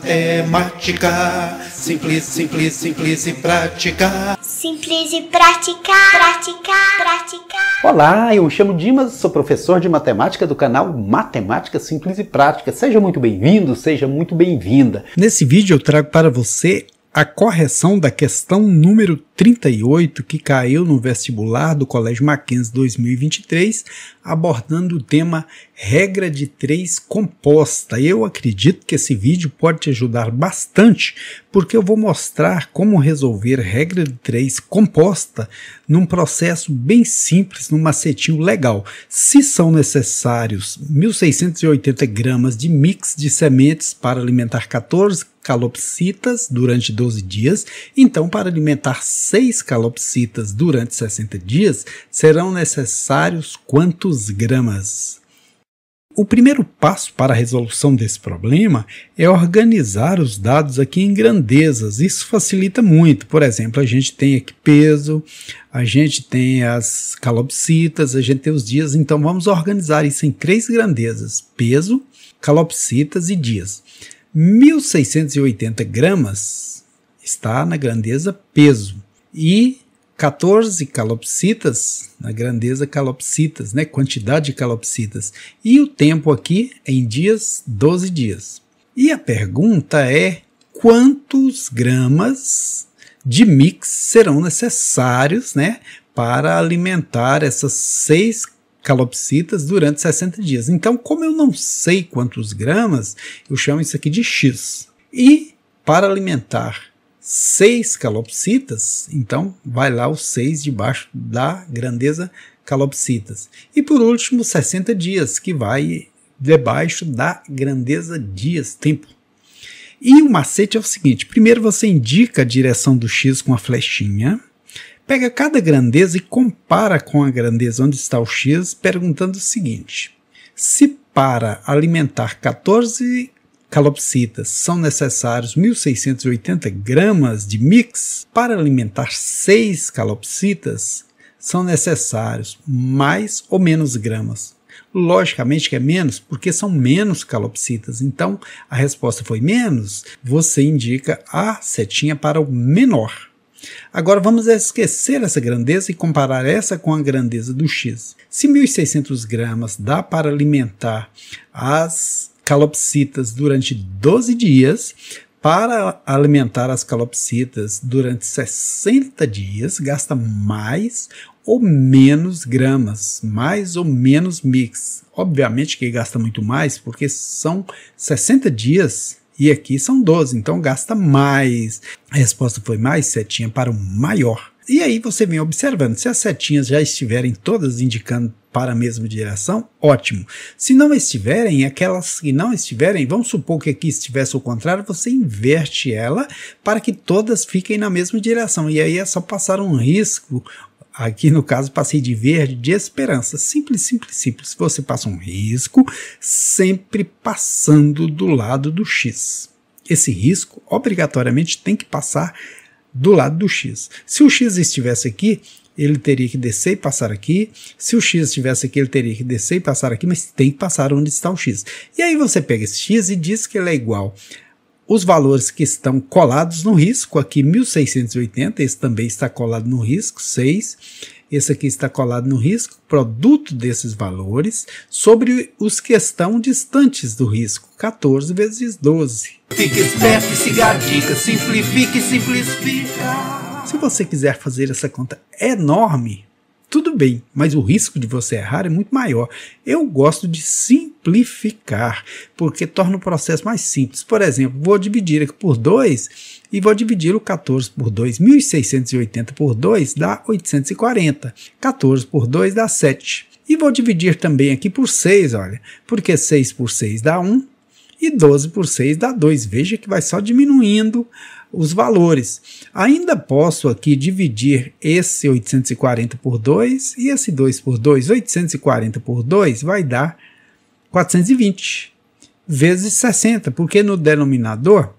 matemática. Simples, simples, simples e prática. Simples e praticar, praticar, praticar. Olá, eu me chamo Dimas, sou professor de matemática do canal Matemática Simples e Prática. Seja muito bem-vindo, seja muito bem-vinda. Nesse vídeo eu trago para você a correção da questão número 38 que caiu no vestibular do Colégio Mackenzie 2023, abordando o tema regra de três composta. Eu acredito que esse vídeo pode te ajudar bastante, porque eu vou mostrar como resolver regra de três composta num processo bem simples, num macetinho legal. Se são necessários 1.680 gramas de mix de sementes para alimentar 14 calopsitas durante 12 dias, então para alimentar 6 calopsitas durante 60 dias, serão necessários quantos gramas? O primeiro passo para a resolução desse problema é organizar os dados aqui em grandezas. Isso facilita muito. Por exemplo, a gente tem aqui peso, a gente tem as calopsitas, a gente tem os dias. Então vamos organizar isso em três grandezas: peso, calopsitas e dias. 1680 gramas está na grandeza peso e 14 calopsitas, na grandeza calopsitas, né? quantidade de calopsitas. E o tempo aqui é em dias, 12 dias. E a pergunta é: quantos gramas de mix serão necessários né, para alimentar essas seis calopsitas durante 60 dias. Então, como eu não sei quantos gramas, eu chamo isso aqui de X. E para alimentar seis calopsitas, então vai lá os seis debaixo da grandeza calopsitas. E por último, 60 dias, que vai debaixo da grandeza dias, tempo. E o macete é o seguinte: primeiro você indica a direção do X com a flechinha, pega cada grandeza e compara com a grandeza onde está o X, perguntando o seguinte: se para alimentar 14 calopsitas são necessários 1.680 gramas de mix. Para alimentar 6 calopsitas, são necessários mais ou menos gramas. Logicamente que é menos, porque são menos calopsitas. Então, a resposta foi menos. Você indica a setinha para o menor. Agora vamos esquecer essa grandeza e comparar essa com a grandeza do X. Se 1.600 gramas dá para alimentar as calopsitas durante 12 dias. Para alimentar as calopsitas durante 60 dias, gasta mais ou menos gramas, mais ou menos mix. Obviamente que gasta muito mais, porque são 60 dias e aqui são 12, então gasta mais. A resposta foi mais setinha para o maior. E aí você vem observando. Se as setinhas já estiverem todas indicando para a mesma direção, ótimo. Se não estiverem, aquelas que não estiverem, vamos supor que aqui estivesse o contrário, você inverte ela para que todas fiquem na mesma direção. E aí é só passar um risco aqui no caso passei de verde de esperança. Simples, simples, simples. Você passa um risco sempre passando do lado do X. Esse risco obrigatoriamente tem que passar do lado do x. Se o x estivesse aqui, ele teria que descer e passar aqui. Se o x estivesse aqui, ele teria que descer e passar aqui, mas tem que passar onde está o x. E aí você pega esse x e diz que ele é igual os valores que estão colados no risco, aqui 1680, esse também está colado no risco, 6 esse aqui está colado no risco, produto desses valores, sobre os que estão distantes do risco, 14 vezes 12. Fique esperto, siga a dica, simplifique, simplifica. Se você quiser fazer essa conta enorme, tudo bem, mas o risco de você errar é muito maior. Eu gosto de simplificar, porque torna o processo mais simples. Por exemplo, vou dividir aqui por 2 e vou dividir o 14 por 2. 1680 por 2 dá 840. 14 por 2 dá 7. E vou dividir também aqui por 6, olha, porque 6 por 6 dá 1, e 12 por 6 dá 2. Veja que vai só diminuindo os valores. Ainda posso aqui dividir esse 840 por 2 e esse 2 por 2. 840 por 2 vai dar 420 vezes 60, porque no denominador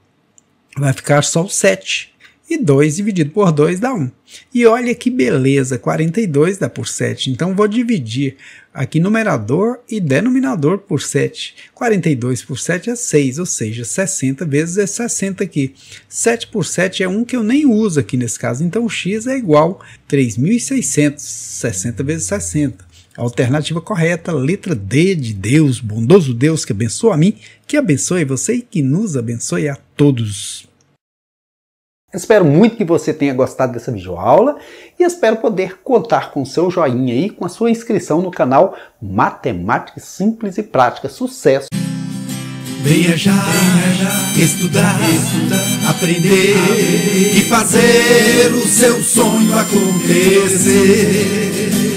vai ficar só o 7. E 2 dividido por 2 dá 1. E olha que beleza, 42 dá por 7. Então vou dividir aqui numerador e denominador por 7. 42 por 7 é 6, ou seja, 60 vezes é 60 aqui. 7 por 7 é 1 que eu nem uso aqui nesse caso, então x é igual 3.600, 60 vezes 60. A alternativa correta, letra D de Deus, bondoso Deus que abençoa a mim, que abençoe você e que nos abençoe a todos. Espero muito que você tenha gostado dessa videoaula e espero poder contar com seu joinha e com a sua inscrição no canal Matemática Simples e Prática. Sucesso! Viajar, estudar, estudar, aprender e fazer o seu sonho acontecer.